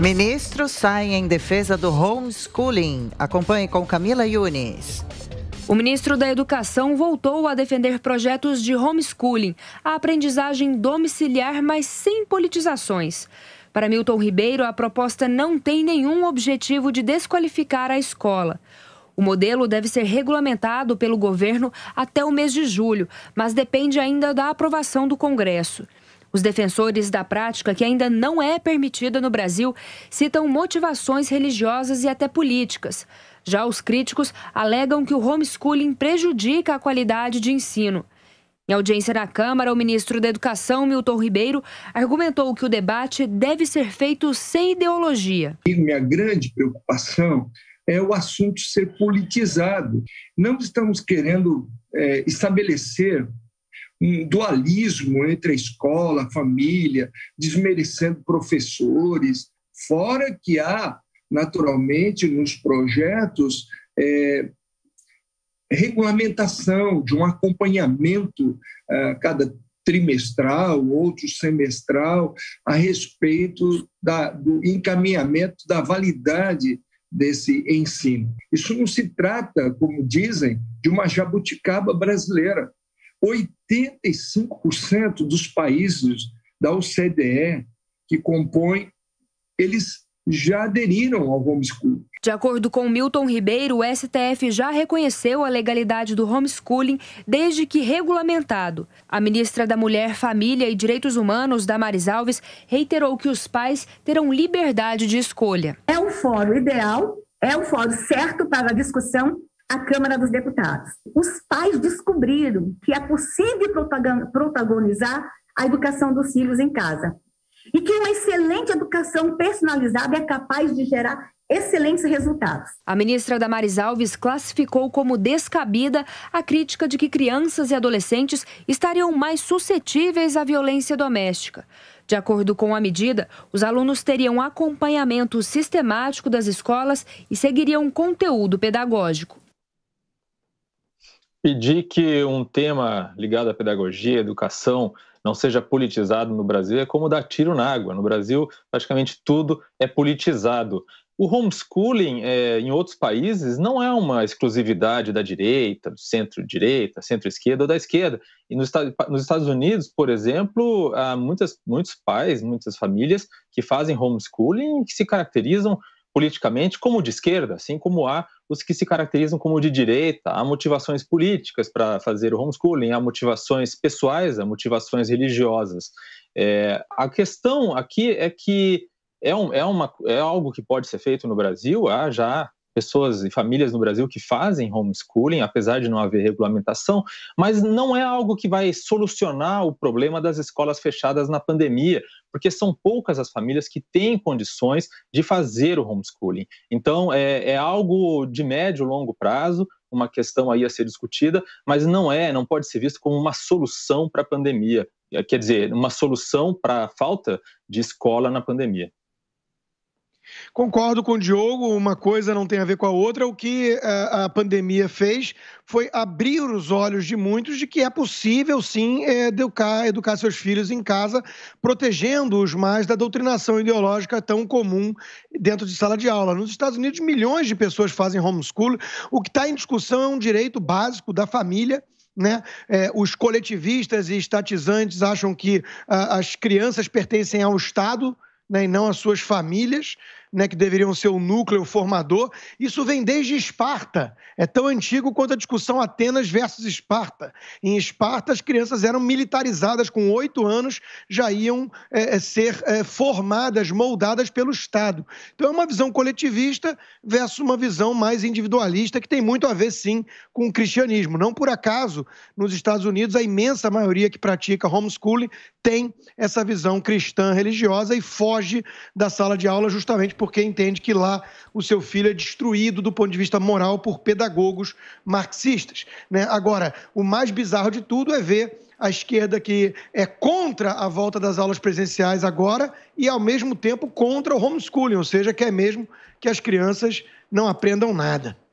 Ministros saem em defesa do homeschooling. Acompanhe com Camila Yunis. O ministro da Educação voltou a defender projetos de homeschooling, a aprendizagem domiciliar, mas sem politizações. Para Milton Ribeiro, a proposta não tem nenhum objetivo de desqualificar a escola. O modelo deve ser regulamentado pelo governo até o mês de julho, mas depende ainda da aprovação do Congresso. Os defensores da prática, que ainda não é permitida no Brasil, citam motivações religiosas e até políticas. Já os críticos alegam que o homeschooling prejudica a qualidade de ensino. Em audiência na Câmara, o ministro da Educação, Milton Ribeiro, argumentou que o debate deve ser feito sem ideologia. Minha grande preocupação é o assunto ser politizado. Não estamos querendo é, estabelecer um dualismo entre a escola, a família, desmerecendo professores, fora que há, naturalmente, nos projetos, é, regulamentação de um acompanhamento a é, cada trimestral, outro semestral, a respeito da, do encaminhamento da validade desse ensino. Isso não se trata, como dizem, de uma jabuticaba brasileira. 85% dos países da OCDE que compõem, eles já aderiram ao homeschooling. De acordo com Milton Ribeiro, o STF já reconheceu a legalidade do homeschooling desde que regulamentado. A ministra da Mulher, Família e Direitos Humanos, Damares Alves, reiterou que os pais terão liberdade de escolha. É o fórum ideal, é o fórum certo para a discussão à Câmara dos Deputados. Os pais descobriram que é possível protagonizar a educação dos filhos em casa e que uma excelente educação personalizada é capaz de gerar excelentes resultados. A ministra Damaris Alves classificou como descabida a crítica de que crianças e adolescentes estariam mais suscetíveis à violência doméstica. De acordo com a medida, os alunos teriam acompanhamento sistemático das escolas e seguiriam conteúdo pedagógico. Pedir que um tema ligado à pedagogia, educação, não seja politizado no Brasil é como dar tiro na água. No Brasil, praticamente tudo é politizado. O homeschooling é, em outros países não é uma exclusividade da direita, do centro-direita, centro-esquerda ou da esquerda. E nos, Estados Unidos, por exemplo, há muitas, muitos pais, muitas famílias que fazem homeschooling e que se caracterizam politicamente, como de esquerda, assim como há os que se caracterizam como de direita, há motivações políticas para fazer o homeschooling, há motivações pessoais, há motivações religiosas. É, a questão aqui é que é, um, é, uma, é algo que pode ser feito no Brasil há já pessoas e famílias no Brasil que fazem homeschooling, apesar de não haver regulamentação, mas não é algo que vai solucionar o problema das escolas fechadas na pandemia, porque são poucas as famílias que têm condições de fazer o homeschooling. Então, é, é algo de médio e longo prazo, uma questão aí a ser discutida, mas não é, não pode ser visto como uma solução para a pandemia. Quer dizer, uma solução para a falta de escola na pandemia. Concordo com o Diogo, uma coisa não tem a ver com a outra. O que eh, a, pandemia fez foi abrir os olhos de muitos de que é possível, sim, eh, educar, educar seus filhos em casa, protegendo-os mais da doutrinação ideológica tão comum dentro de sala de aula. Nos Estados Unidos, milhões de pessoas fazem homeschool. O que está em discussão é um direito básico da família. Né? É, os coletivistas e estatizantes acham que a, ah, as crianças pertencem ao Estado, né, e não as suas famílias, né, que deveriam ser o núcleo formador. Isso vem desde Esparta. É tão antigo quanto a discussão Atenas versus Esparta. Em Esparta, as crianças eram militarizadas com oito anos, já iam é, é, ser é, formadas, moldadas pelo Estado. Então, é uma visão coletivista versus uma visão mais individualista, que tem muito a ver, sim, com o cristianismo. Não por acaso, nos Estados Unidos, a imensa maioria que pratica homeschooling tem essa visão cristã religiosa e foge da sala de aula justamente por porque entende que lá o seu filho é destruído do ponto de vista moral por pedagogos marxistas. Né? Agora, o mais bizarro de tudo é ver a esquerda que é contra a volta das aulas presenciais agora e, ao mesmo tempo, contra o homeschooling, ou seja, quer é mesmo que as crianças não aprendam nada.